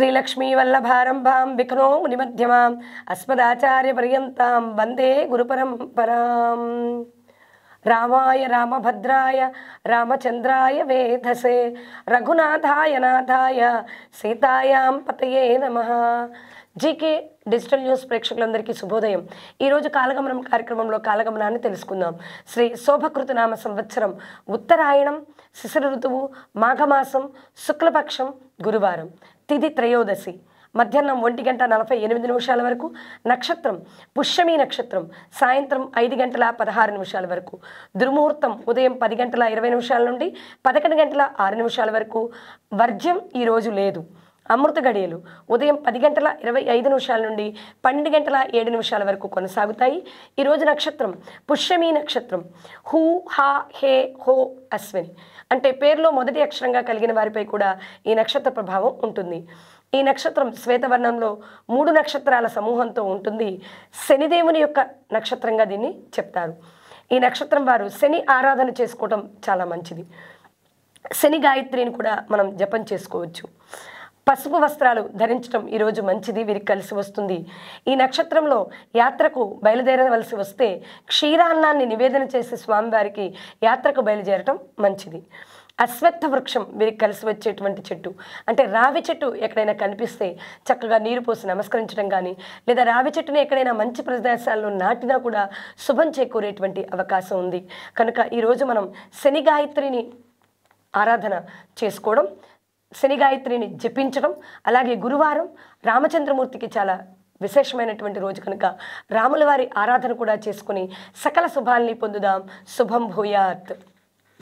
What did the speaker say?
శ్రీలక్ష్మీవల్లభారంభాం విఘ్నో మునిమధ్యమాం అస్మదాచార్యపర్యంతం వందే గురుపరంపరాం రామాయ రామభద్రాయ రామచంద్రాయ వేధసే రఘునాథాయ నాథాయ సీతాయాం పతయే నమ GK digital news ప్రేక్షకులందరికీ శుభోదయం ఈరోజు కాలగమనం కార్యక్రమంలో కాలగమనాన్ని తెలుసుకుందాం శ్రీ నామ సంవత్సరం ఉత్తరాయణం శిశిర ఋతువు మాఘమాసం శుక్లపక్షం గురువారం తిది త్రయోదశి మధ్యాహ్నం ఒంటి గంట నలభై ఎనిమిది నిమిషాల వరకు నక్షత్రం పుష్యమి నక్షత్రం సాయంత్రం ఐదు గంటల పదహారు నిమిషాల వరకు దుర్ముహూర్తం ఉదయం పది గంటల ఇరవై నిమిషాల నుండి పదకొండు గంటల ఆరు నిమిషాల వరకు వర్జ్యం ఈరోజు లేదు అమృత గడియలు ఉదయం పది గంటల ఇరవై ఐదు నిమిషాల నుండి పన్నెండు గంటల ఏడు నిమిషాల వరకు కొనసాగుతాయి ఈరోజు నక్షత్రం పుష్యమి నక్షత్రం హూ హా హే హో అశ్విని అంటే పేరులో మొదటి అక్షరంగా కలిగిన వారిపై కూడా ఈ నక్షత్ర ప్రభావం ఉంటుంది ఈ నక్షత్రం శ్వేతవర్ణంలో మూడు నక్షత్రాల సమూహంతో ఉంటుంది శనిదేవుని యొక్క నక్షత్రంగా దీన్ని చెప్తారు ఈ నక్షత్రం వారు శని ఆరాధన చేసుకోవటం చాలా మంచిది శని గాయత్రిని కూడా మనం జపం చేసుకోవచ్చు పసుపు వస్త్రాలు ధరించడం ఈరోజు మంచిది వీరికి కలిసి వస్తుంది ఈ నక్షత్రంలో యాత్రకు బయలుదేరవలసి వస్తే క్షీరాన్నాన్ని నివేదన చేసే స్వామివారికి యాత్రకు బయలుదేరటం మంచిది అశ్వత్థ వృక్షం వీరికి కలిసి వచ్చేటువంటి చెట్టు అంటే రావి చెట్టు ఎక్కడైనా కనిపిస్తే చక్కగా నీరు పోసి నమస్కరించడం కానీ లేదా రావి చెట్టుని ఎక్కడైనా మంచి ప్రదేశాల్లో నాటినా కూడా శుభం చేకూరేటువంటి అవకాశం ఉంది కనుక ఈరోజు మనం శని గాయత్రిని ఆరాధన చేసుకోవడం శని గాయత్రిని జపించడం అలాగే గురువారం రామచంద్రమూర్తికి చాలా విశేషమైనటువంటి రోజు కనుక రాములవారి ఆరాధన కూడా చేసుకుని సకల శుభాల్ని పొందుదాం శుభం భూయాత్